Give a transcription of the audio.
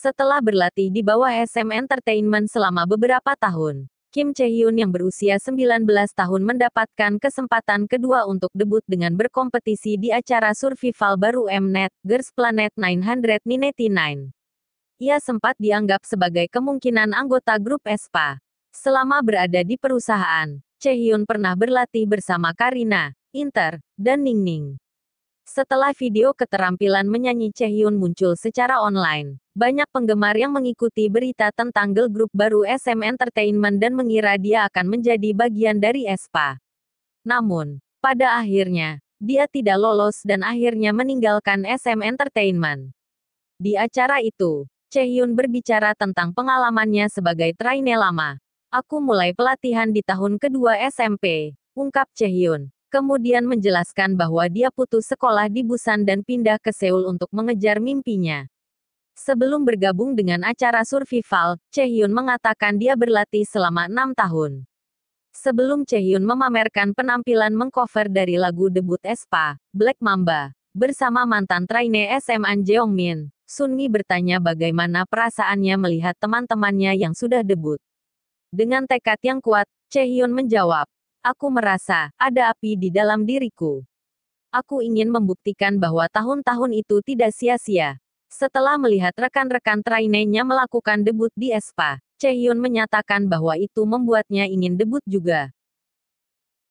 Setelah berlatih di bawah SM Entertainment selama beberapa tahun, Kim Che hyun yang berusia 19 tahun mendapatkan kesempatan kedua untuk debut dengan berkompetisi di acara survival baru Mnet, Girls Planet 999. Ia sempat dianggap sebagai kemungkinan anggota grup Espa. Selama berada di perusahaan, Che hyun pernah berlatih bersama Karina, Inter, dan Ningning. Setelah video keterampilan menyanyi Chaehyun muncul secara online, banyak penggemar yang mengikuti berita tentang girl group baru SM Entertainment dan mengira dia akan menjadi bagian dari Espa. Namun, pada akhirnya, dia tidak lolos dan akhirnya meninggalkan SM Entertainment. Di acara itu, Chaehyun berbicara tentang pengalamannya sebagai trainee lama. Aku mulai pelatihan di tahun kedua SMP, ungkap Chaehyun kemudian menjelaskan bahwa dia putus sekolah di Busan dan pindah ke Seoul untuk mengejar mimpinya. Sebelum bergabung dengan acara survival, Chaehyun mengatakan dia berlatih selama enam tahun. Sebelum Chaehyun memamerkan penampilan mengcover dari lagu debut Espa, Black Mamba, bersama mantan trainee SM An Jeongmin, Sunmi bertanya bagaimana perasaannya melihat teman-temannya yang sudah debut. Dengan tekad yang kuat, Chaehyun menjawab, Aku merasa ada api di dalam diriku. Aku ingin membuktikan bahwa tahun-tahun itu tidak sia-sia. Setelah melihat rekan-rekan trainenya melakukan debut di Espa, Chehyun menyatakan bahwa itu membuatnya ingin debut juga.